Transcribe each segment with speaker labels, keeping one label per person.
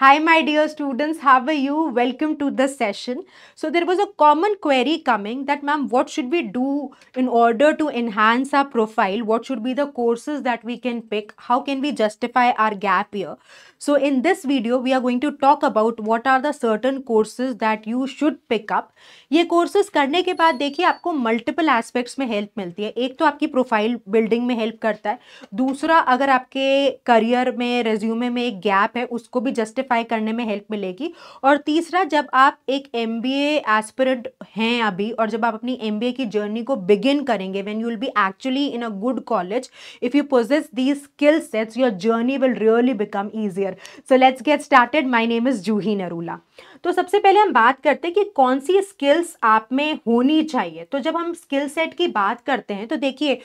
Speaker 1: Hi my dear students, how are you? Welcome to the session. So there was a common query coming that ma'am what should we do in order to enhance our profile? What should be the courses that we can pick? How can we justify our gap year? So in this video we are going to talk about what are the certain courses that you should pick up. ye courses karne ke baad dekhiye aapko multiple aspects mein help milti hai ek to aapki profile building mein help karta hai dusra agar aapke career mein resume mein ek gap hai usko bhi justify identify करने में help मिलेगी और तीसरा जब आप एक M B aspirant हैं अभी और जब आप अपनी एम की जर्नी को बिगिन करेंगे when you will be actually in a good college if you possess the skill sets your journey will really become easier so let's get started my name is Juhi Narula तो सबसे पहले हम बात करते हैं कि कौन सी स्किल्स आप में होनी चाहिए तो जब हम स्किल सेट की बात करते हैं तो देखिए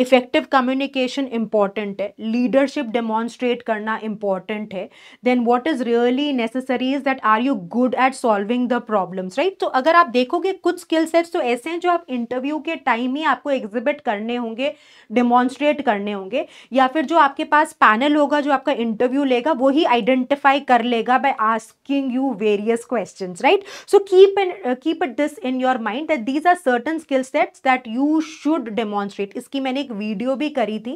Speaker 1: इफेक्टिव कम्युनिकेशन इंपॉर्टेंट है लीडरशिप डेमॉन्स्ट्रेट करना इंपॉर्टेंट है then what is really necessary is that are you good at solving the problems right तो अगर आप देखोगे कुछ स्किल सेट्स तो ऐसे हैं जो आप इंटरव्यू के टाइम ही आपको एग्जिबिट करने होंगे डेमॉन्स्ट्रेट करने होंगे या फिर जो आपके पास पैनल होगा जो आपका इंटरव्यू लेगा वो ही आइडेंटिफाई कर लेगा by asking you various these questions, right? So keep in, uh, keep it this in your mind that these are certain skill sets that you should demonstrate. iski maine ek video bhi kari thi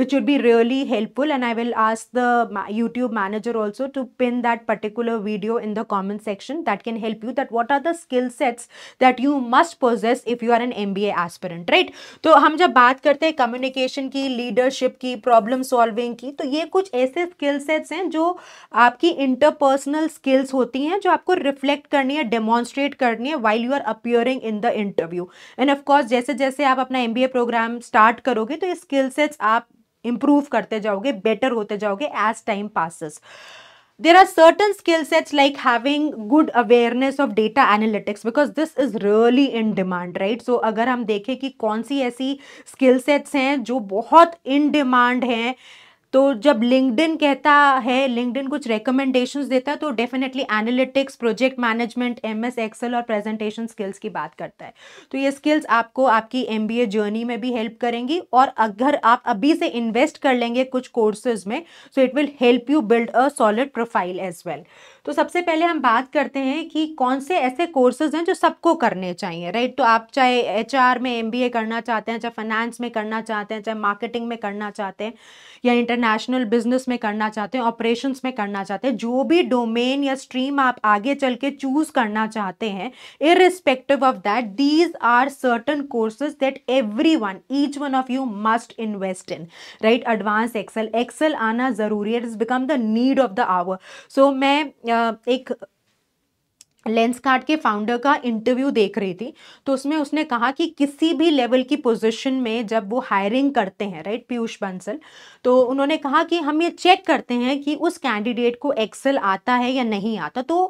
Speaker 1: which would be really helpful and I will ask the YouTube manager also to pin that particular video in the comment section that can help you that what are the skill sets that you must possess if you are an MBA aspirant, right? to hum jab baat karte hain communication ki leadership ki problem solving ki to ye kuch aise skill sets hain jo aapki interpersonal skills hoti hain jo आपको reflect करनी है demonstrate करनी है while you are appearing in the interview and of course जैसे जैसे आप अपना M programme start करोगे तो ये स्किल सेट्स आप इम्प्रूव करते जाओगे बेटर होते जाओगे as time passes there are certain skill sets like having good awareness of data analytics because this is really in demand right so अगर हम देखें कि कौन सी ऐसी skill sets हैं जो बहुत in demand हैं तो जब लिंकडिन कहता है लिंकडिन कुछ रिकमेंडेशंस देता है तो definitely analytics project management M S Excel और प्रेजेंटेशन स्किल्स की बात करता है तो ये स्किल्स आपको आपकी एम बी ए जर्नी में भी हेल्प करेंगी और अगर आप अभी से इन्वेस्ट कर लेंगे कुछ कोर्सेज में so it will help you build a solid profile as well तो सबसे पहले हम बात करते हैं कि कौन से ऐसे कोर्सेज हैं जो सबको करने चाहिए राइट तो आप चाहे एच में एम करना चाहते हैं चाहे फाइनेंस में करना चाहते हैं चाहे मार्केटिंग में करना चाहते हैं या इंटरनेट इंटरनेशनल बिजनेस में करना चाहते हैं ऑपरेशंस में करना चाहते हैं जो भी डोमेन या स्ट्रीम आप आगे चल के चूज करना चाहते हैं irrespective of that these are certain courses that every one each one of you must invest in right advance Excel Excel आना जरूरी है it is become the need of the hour so मैं uh, एक लेंसकार्ड के founder का interview देख रही थी तो उसमें उसने कहा कि किसी भी लेवल की पोजीशन में जब वो हायरिंग करते हैं राइट पीयूष बंसल तो उन्होंने कहा कि हम ये चेक करते हैं कि उस कैंडिडेट को एक्सेल आता है या नहीं आता तो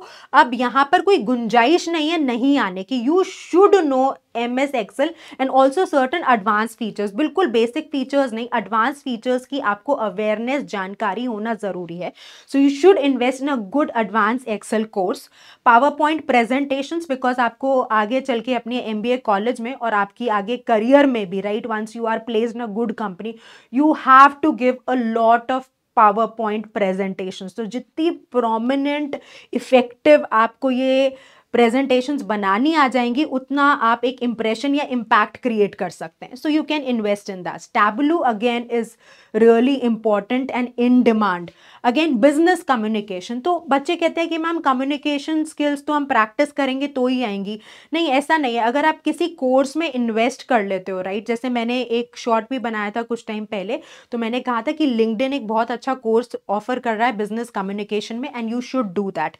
Speaker 1: अब यहाँ पर कोई गुंजाइश नहीं है नहीं आने की you should know M S Excel and also certain advance features बिल्कुल बेसिक फीचर्स नहीं एडवांस फीचर्स की आपको अवेयरनेस जानकारी होना ज़रूरी है so you should invest in a good advance Excel course PowerPoint presentation because आपको आगे चल के अपने एम बी ए कॉलेज में और आपकी आगे करियर में भी right once you are place in a good company you have to give a lot of PowerPoint presentation तो जितनी प्रोमिनेंट इफेक्टिव आपको ये प्रेजेंटेशंस बनानी आ जाएंगी उतना आप एक इम्प्रेशन या इम्पैक्ट क्रिएट कर सकते हैं so you can invest in that Tableau again is really important and in demand again business communication तो बच्चे कहते हैं कि मैम कम्युनिकेशन स्किल्स तो हम प्रैक्टिस करेंगे तो ही आएंगी नहीं ऐसा नहीं है अगर आप किसी कोर्स में इन्वेस्ट कर लेते हो राइट जैसे मैंने एक शॉर्ट भी बनाया था कुछ टाइम पहले तो मैंने कहा था कि लिंकड एक बहुत अच्छा कोर्स ऑफर कर रहा है बिजनेस कम्युनिकेशन में and you should do that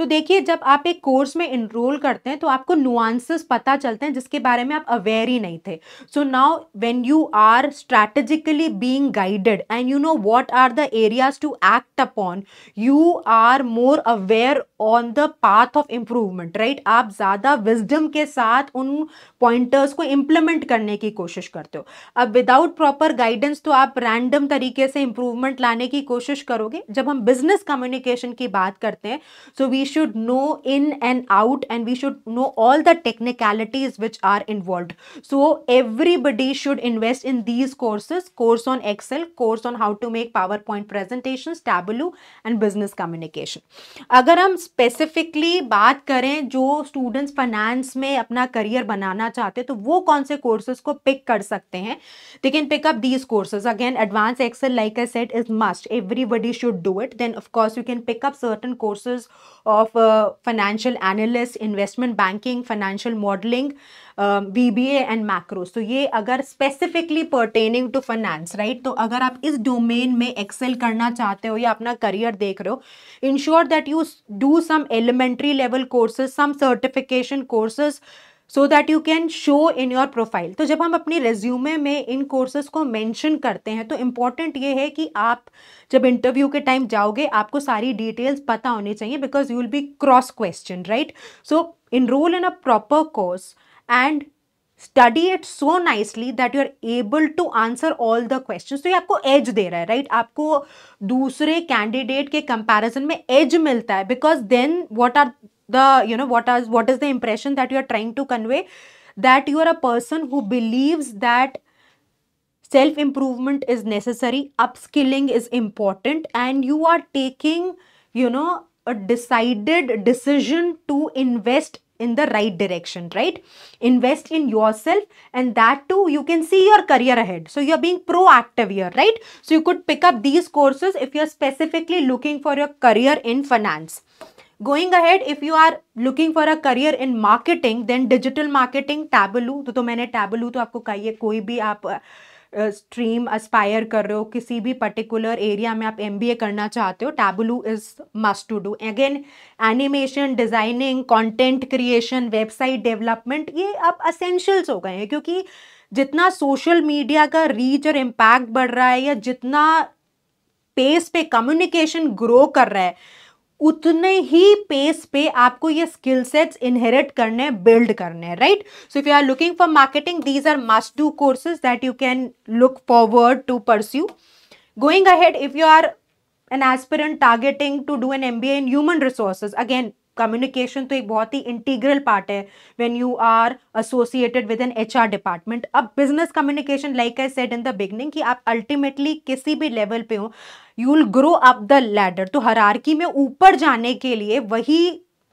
Speaker 1: तो देखिए जब आप एक कोर्स में इनरोल करते हैं तो आपको नुआंसेस पता चलते हैं जिसके बारे में आप अवेयर ही नहीं थे so now when you are strategically being guided and you know what are the areas to act upon you are more aware on the path of improvement right आप ज़्यादा विजडम के साथ उन पॉइंटर्स को implement करने की कोशिश करते हो अब विदाउट प्रॉपर गाइडेंस तो आप रैंडम तरीके से इम्प्रूवमेंट लाने की कोशिश करोगे जब हम बिजनेस कम्युनिकेशन की बात करते हैं so we should know in and out and we should know all the technicalities which are involved so everybody should invest in these courses course on excel course on how to make powerpoint presentations tableau and business communication अगर हम specifically बात करें जो students finance में अपना career बनाना चाहते तो वो कौन से कोर्सेज को पिक कर सकते हैं they can pick up these courses again advance Excel like I said is must everybody should do it then of course you can pick up certain courses of uh, financial analyst, investment banking, financial modeling, um, BBA and macros. तो ये अगर specifically pertaining to finance, right? तो अगर आप इस domain में excel करना चाहते हो या अपना career देख रहे हो, ensure that you do some elementary level courses, some certification courses, uh, so that you can show in your profile तो जब हम अपने रेज्यूमे में इन कोर्सेज को मेंशन करते हैं तो इम्पॉर्टेंट ये है कि आप जब इंटरव्यू के टाइम जाओगे आपको सारी डिटेल्स पता होनी चाहिए because you will be cross question right so enroll in a proper course and study it so nicely that you are able to answer all the question तो ये आपको एज दे रहा है right right? आपको दूसरे candidate के comparison में edge मिलता है because then what are the you know what is what is the impression that you are trying to convey that you are a person who believes that self improvement is necessary upskilling is important and you are taking you know a decided decision to invest in the right direction right invest in yourself and that too you can see your career ahead so you're being proactive here right so you could pick up these courses if you're specifically looking for your career in finance going ahead if you are looking for a career in marketing then digital marketing Tableau तो, तो मैंने tableau तो आपको कही है कोई भी आप स्ट्रीम uh, अस्पायर कर रहे हो किसी भी पर्टिकुलर एरिया में आप एम करना चाहते हो Tableau is must to do again animation designing content creation website development ये अब असेंशियल्स हो गए हैं क्योंकि जितना सोशल मीडिया का रीच और इम्पैक्ट बढ़ रहा है या जितना पेस पे कम्युनिकेशन ग्रो कर रहा है उतने ही पेस पे आपको ये स्किल सेट्स इनहेरिट करने हैं बिल्ड करने हैं right so if you are looking for marketing these are must do courses that you can look forward to pursue if you are an aspirant targeting to do an M B A in human resources again communication तो एक बहुत ही integral part है when you are associated with an HR department अब business communication like I said in the beginning कि आप ultimately किसी भी लेवल पे हो you will grow up the ladder तो हरारकी में ऊपर जाने के लिए वही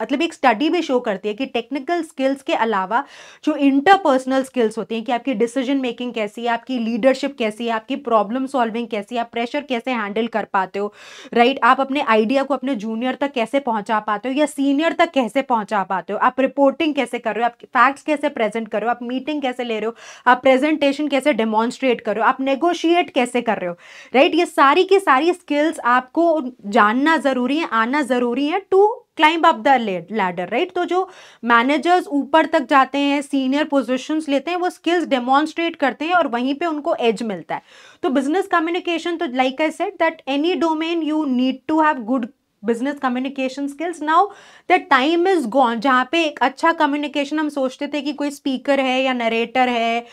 Speaker 1: मतलब एक स्टडी भी शो करती है कि टेक्निकल स्किल्स के अलावा जो इंटरपर्सनल स्किल्स होती हैं कि आपकी डिसीजन मेकिंग कैसी है आपकी लीडरशिप कैसी है आपकी प्रॉब्लम सॉल्विंग कैसी है आप प्रेशर कैसे हैंडल कर पाते हो राइट आप अपने आइडिया को अपने जूनियर तक कैसे पहुंचा पाते हो या सीनियर तक कैसे पहुंचा पाते हो आप रिपोर्टिंग कैसे कर रहे हो आप फैक्ट्स कैसे प्रेजेंट कर रहे हो आप मीटिंग कैसे ले रहे हो आप प्रेजेंटेशन कैसे डेमॉन्स्ट्रेट करो आप नेगोशिएट कैसे कर रहे हो राइट ये सारी की सारी स्किल्स आपको जानना ज़रूरी है आना ज़रूरी है to climb up the ladder right तो जो मैनेजर्स ऊपर तक जाते हैं सीनियर पोजिशंस लेते हैं वो स्किल्स डेमॉन्स्ट्रेट करते हैं और वहीं पे उनको एज मिलता है तो बिजनेस कम्युनिकेशन तो like I said that any domain you need to have good business communication skills now the time is gone जहाँ पे एक अच्छा कम्युनिकेशन हम सोचते थे कि कोई स्पीकर है या नरेटर है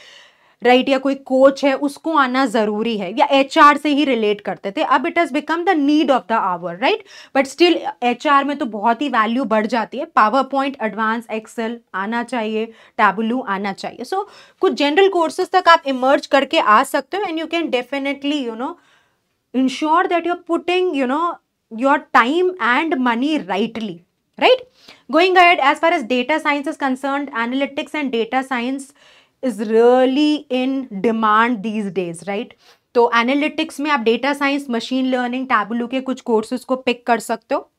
Speaker 1: राइट या कोई कोच है उसको आना ज़रूरी है या एच से ही रिलेट करते थे अब it has become the need of the hour right but still H में तो बहुत ही वैल्यू बढ़ जाती है पावर पॉइंट एडवांस एक्सेल आना चाहिए टैबलू आना चाहिए सो so, कुछ जनरल कोर्सेज तक आप इमर्ज करके आ सकते हो and you can definitely you know ensure that you're putting you know your time and money rightly right going ahead as far as data science is concern analytics and data science is really in demand these days right तो analytics में आप data science machine learning Tableau के कुछ courses को pick कर सकते हो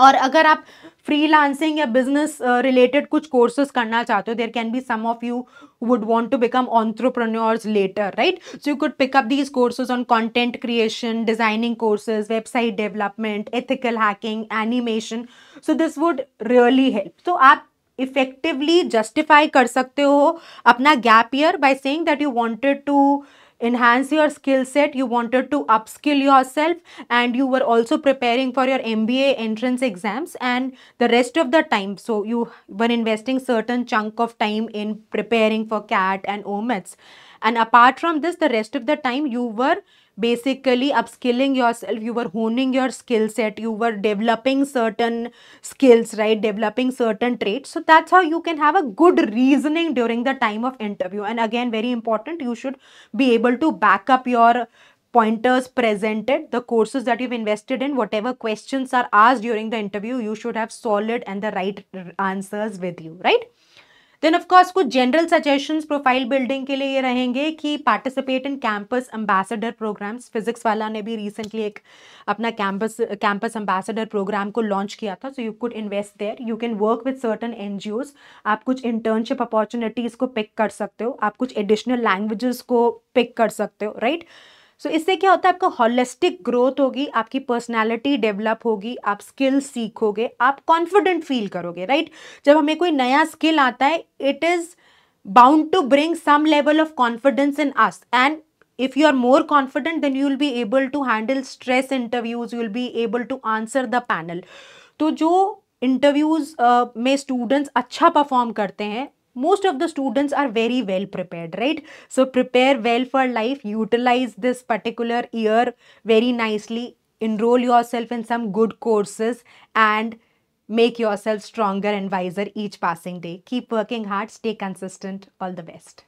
Speaker 1: और अगर आप फ्रीलांसिंग या बिजनेस रिलेटेड uh, कुछ कोर्सेज करना चाहते हो there can be some of you would want to become entrepreneurs later right so you could pick up these courses on content creation designing courses website development ethical hacking animation so this would really help सो आप effectively justify कर सकते हो अपना gap year by saying that you wanted to enhance your skill set you wanted to upskill yourself and you were also preparing for your mba entrance exams and the rest of the time so you were investing certain chunk of time in preparing for cat and omets and apart from this the rest of the time you were basically upskilling yourself you were honing your skill set you were developing certain skills right developing certain traits so that's how you can have a good reasoning during the time of interview and again very important you should be able to back up your pointers presented, the courses that you've invested in, whatever questions are asked during the interview, you should have solid and the right answers with you, right? Then of course कुछ general suggestion profile building के लिए ये रहेंगे कि participate in campus ambassador programs physics Wallah ने भी recently एक अपना कैंपस कैंपस एम्बेसडर प्रोग्राम को लॉन्च किया था so you could invest there you can work with certain an आप कुछ इंटर्नशिप अपॉर्चुनिटीज़ को पिक कर सकते हो आप कुछ एडिशनल लैंग्वेजेस को पिक कर सकते हो राइट right? सो so, इससे क्या होता है आपका हॉलिस्टिक ग्रोथ होगी आपकी पर्सनालिटी डेवलप होगी आप स्किल्स सीखोगे आप कॉन्फिडेंट फील करोगे राइट जब हमें कोई नया स्किल आता है it is bound to bring some level of confidence in us and if you are more confident then you will be able to handle stress interviews you'll be able to answer the panel तो जो interviews uh, में students अच्छा perform करते हैं most of the students are very well prepared right so prepare well for life utilize this particular year very nicely enroll yourself in some good courses and make yourself stronger and wiser each passing day keep working hard stay consistent all the best